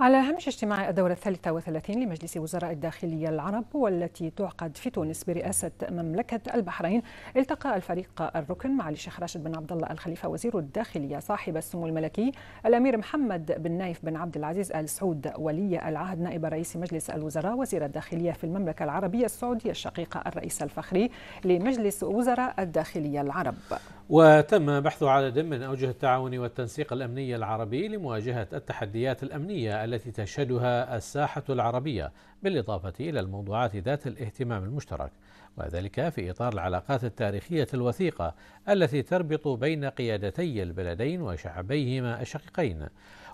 على هامش اجتماع الدورة الثالثة وثلاثين لمجلس وزراء الداخلية العرب والتي تعقد في تونس برئاسة مملكة البحرين التقى الفريق الركن مع الشيخ راشد بن عبد الله الخليفة وزير الداخلية صاحب السمو الملكي الأمير محمد بن نايف بن عبد العزيز آل سعود ولي العهد نائب رئيس مجلس الوزراء وزير الداخلية في المملكة العربية السعودية الشقيقة الرئيس الفخري لمجلس وزراء الداخلية العرب وتم بحث عدد من أوجه التعاون والتنسيق الأمني العربي لمواجهة التحديات الأمنية التي تشهدها الساحة العربية بالإضافة إلى الموضوعات ذات الاهتمام المشترك وذلك في إطار العلاقات التاريخية الوثيقة التي تربط بين قيادتي البلدين وشعبيهما الشقيقين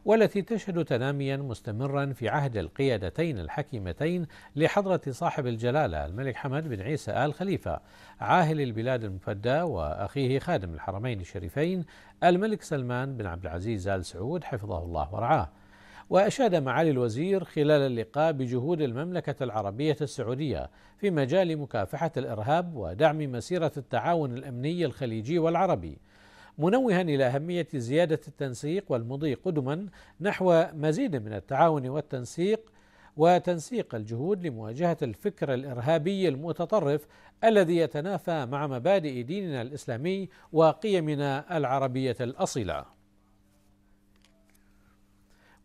والتي تشهد تناميا مستمرا في عهد القيادتين الحكيمتين لحضرة صاحب الجلالة الملك حمد بن عيسى آل خليفة عاهل البلاد المفدى وأخيه خادم الحرمين الشريفين الملك سلمان بن عبد العزيز آل سعود حفظه الله ورعاه وأشاد معالي الوزير خلال اللقاء بجهود المملكة العربية السعودية في مجال مكافحة الإرهاب ودعم مسيرة التعاون الأمني الخليجي والعربي منوها إلى أهمية زيادة التنسيق والمضي قدما نحو مزيد من التعاون والتنسيق وتنسيق الجهود لمواجهة الفكر الإرهابي المتطرف الذي يتنافى مع مبادئ ديننا الإسلامي وقيمنا العربية الأصيلة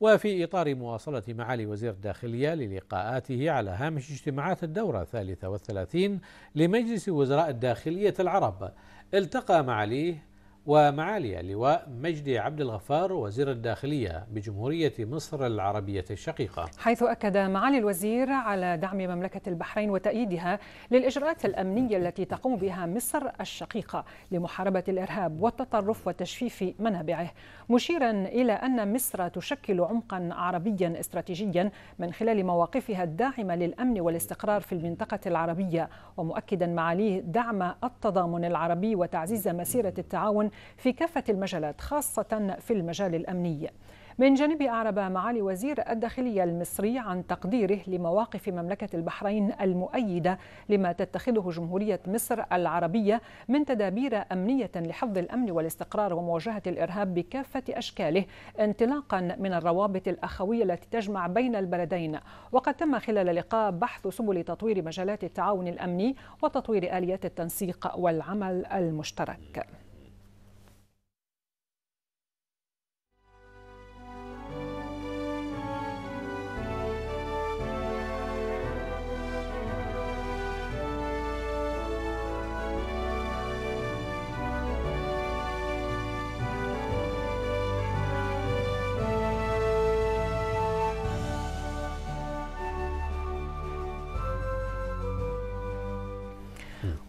وفي إطار مواصلة معالي وزير الداخلية للقاءاته على هامش اجتماعات الدورة الثالثة والثلاثين لمجلس وزراء الداخلية العرب التقى معاليه ومعالي اللواء مجدي عبد الغفار وزير الداخلية بجمهورية مصر العربية الشقيقة حيث أكد معالي الوزير على دعم مملكة البحرين وتأييدها للإجراءات الأمنية التي تقوم بها مصر الشقيقة لمحاربة الإرهاب والتطرف وتجفيف منابعه مشيرا إلى أن مصر تشكل عمقا عربيا استراتيجيا من خلال مواقفها الداعمة للأمن والاستقرار في المنطقة العربية ومؤكدا معاليه دعم التضامن العربي وتعزيز مسيرة التعاون في كافة المجالات خاصة في المجال الأمني من جانب أعرب معالي وزير الداخلية المصري عن تقديره لمواقف مملكة البحرين المؤيدة لما تتخذه جمهورية مصر العربية من تدابير أمنية لحفظ الأمن والاستقرار ومواجهة الإرهاب بكافة أشكاله انطلاقا من الروابط الأخوية التي تجمع بين البلدين وقد تم خلال لقاء بحث سبل تطوير مجالات التعاون الأمني وتطوير آليات التنسيق والعمل المشترك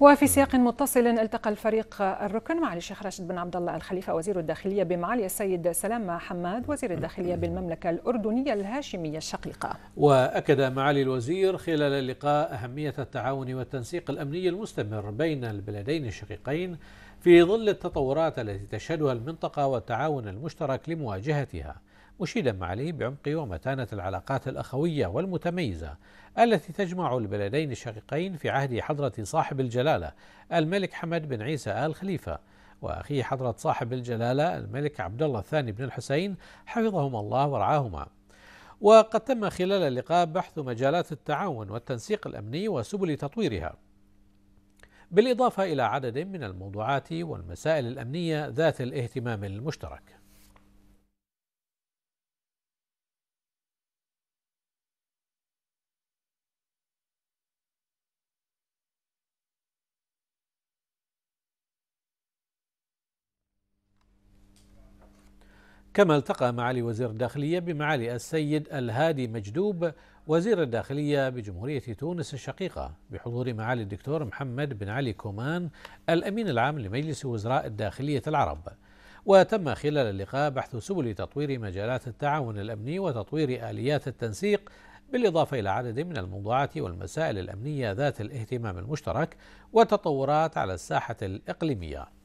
وفي سياق متصل التقى الفريق الركن مع الشيخ راشد بن عبد الله الخليفه وزير الداخليه بمعالي السيد سلام حماد وزير الداخليه بالمملكه الاردنيه الهاشميه الشقيقه. واكد معالي الوزير خلال اللقاء اهميه التعاون والتنسيق الامني المستمر بين البلدين الشقيقين في ظل التطورات التي تشهدها المنطقه والتعاون المشترك لمواجهتها. مشيدا عليه بعمق ومتانة العلاقات الأخوية والمتميزة التي تجمع البلدين الشقيقين في عهد حضرة صاحب الجلالة الملك حمد بن عيسى آل خليفة وأخيه حضرة صاحب الجلالة الملك عبد الله الثاني بن الحسين حفظهما الله ورعاهما وقد تم خلال اللقاء بحث مجالات التعاون والتنسيق الأمني وسبل تطويرها بالإضافة إلى عدد من الموضوعات والمسائل الأمنية ذات الاهتمام المشترك كما التقى معالي وزير الداخلية بمعالي السيد الهادي مجدوب وزير الداخلية بجمهورية تونس الشقيقة بحضور معالي الدكتور محمد بن علي كومان الأمين العام لمجلس وزراء الداخلية العرب وتم خلال اللقاء بحث سبل تطوير مجالات التعاون الأمني وتطوير آليات التنسيق بالإضافة إلى عدد من الموضوعات والمسائل الأمنية ذات الاهتمام المشترك وتطورات على الساحة الإقليمية